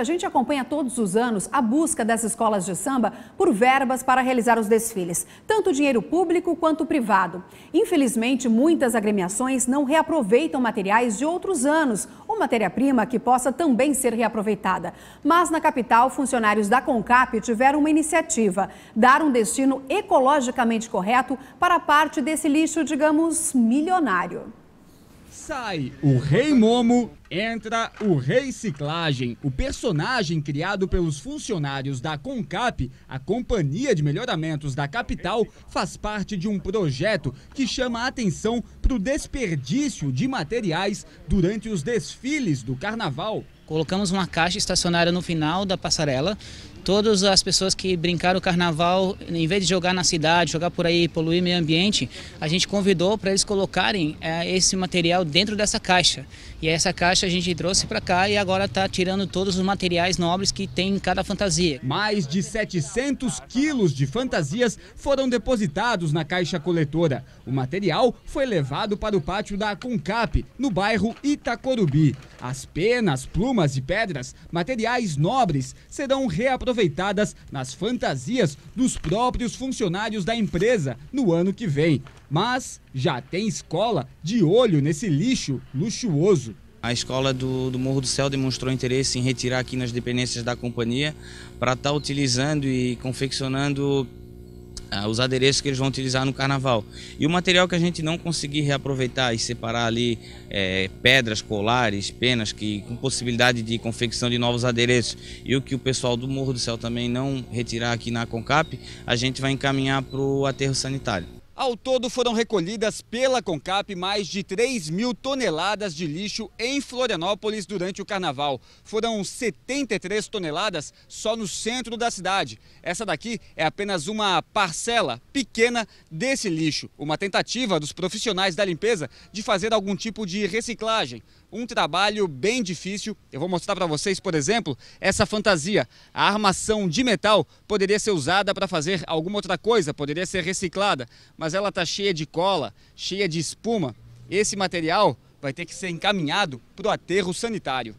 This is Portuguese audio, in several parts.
A gente acompanha todos os anos a busca das escolas de samba por verbas para realizar os desfiles, tanto dinheiro público quanto privado. Infelizmente, muitas agremiações não reaproveitam materiais de outros anos ou matéria-prima que possa também ser reaproveitada. Mas na capital, funcionários da CONCAP tiveram uma iniciativa: dar um destino ecologicamente correto para parte desse lixo, digamos, milionário. Sai o Rei Momo Entra o Reciclagem, o personagem criado pelos funcionários da CONCAP, a Companhia de Melhoramentos da Capital, faz parte de um projeto que chama a atenção para o desperdício de materiais durante os desfiles do carnaval. Colocamos uma caixa estacionária no final da passarela. Todas as pessoas que brincaram o carnaval, em vez de jogar na cidade, jogar por aí, poluir meio ambiente, a gente convidou para eles colocarem é, esse material dentro dessa caixa. E essa caixa a gente trouxe para cá e agora está tirando todos os materiais nobres que tem em cada fantasia. Mais de 700 quilos de fantasias foram depositados na caixa coletora. O material foi levado para o pátio da Concap, no bairro Itacorubi. As penas, plumas e pedras, materiais nobres, serão reaproveitadas nas fantasias dos próprios funcionários da empresa no ano que vem. Mas já tem escola de olho nesse lixo luxuoso a escola do, do, Morro do Céu demonstrou interesse em retirar aqui nas dependências da companhia para estar tá utilizando e confeccionando ah, os adereços que eles vão utilizar no carnaval. E o material que a gente não conseguir reaproveitar e separar ali é, pedras, colares, penas, que com possibilidade de confecção de novos adereços e o que o pessoal do Morro do Céu também não retirar aqui na CONCAP, a gente vai encaminhar para o aterro sanitário. Ao todo foram recolhidas pela Concap mais de 3 mil toneladas de lixo em Florianópolis durante o carnaval. Foram 73 toneladas só no centro da cidade. Essa daqui é apenas uma parcela pequena desse lixo. Uma tentativa dos profissionais da limpeza de fazer algum tipo de reciclagem. Um trabalho bem difícil. Eu vou mostrar para vocês, por exemplo, essa fantasia. A armação de metal poderia ser usada para fazer alguma outra coisa, poderia ser reciclada, mas mas ela está cheia de cola, cheia de espuma. Esse material vai ter que ser encaminhado para o aterro sanitário.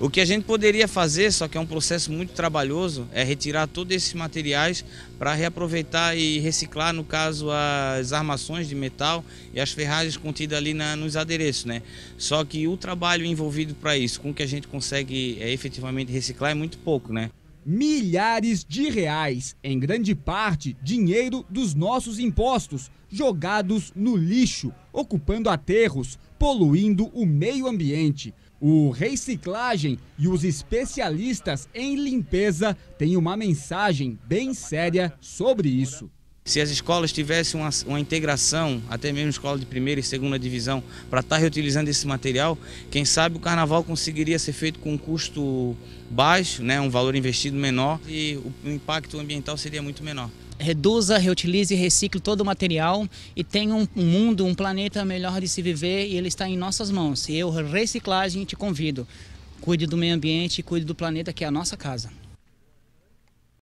O que a gente poderia fazer, só que é um processo muito trabalhoso, é retirar todos esses materiais para reaproveitar e reciclar, no caso, as armações de metal e as ferragens contidas ali na, nos adereços. Né? Só que o trabalho envolvido para isso, com o que a gente consegue é, efetivamente reciclar, é muito pouco. Né? milhares de reais, em grande parte dinheiro dos nossos impostos, jogados no lixo, ocupando aterros, poluindo o meio ambiente. O Reciclagem e os especialistas em limpeza têm uma mensagem bem séria sobre isso. Se as escolas tivessem uma, uma, integração, até mesmo escola de primeira e segunda divisão, para estar tá reutilizando esse material, quem sabe o carnaval conseguiria ser feito com um custo baixo, né, um valor investido menor e o impacto ambiental seria muito menor. Reduza, reutilize e recicle todo o material e tenha um mundo, um planeta melhor de se viver e ele está em nossas mãos. Eu, Reciclagem, te convido. Cuide do meio ambiente, cuide do planeta que é a nossa casa.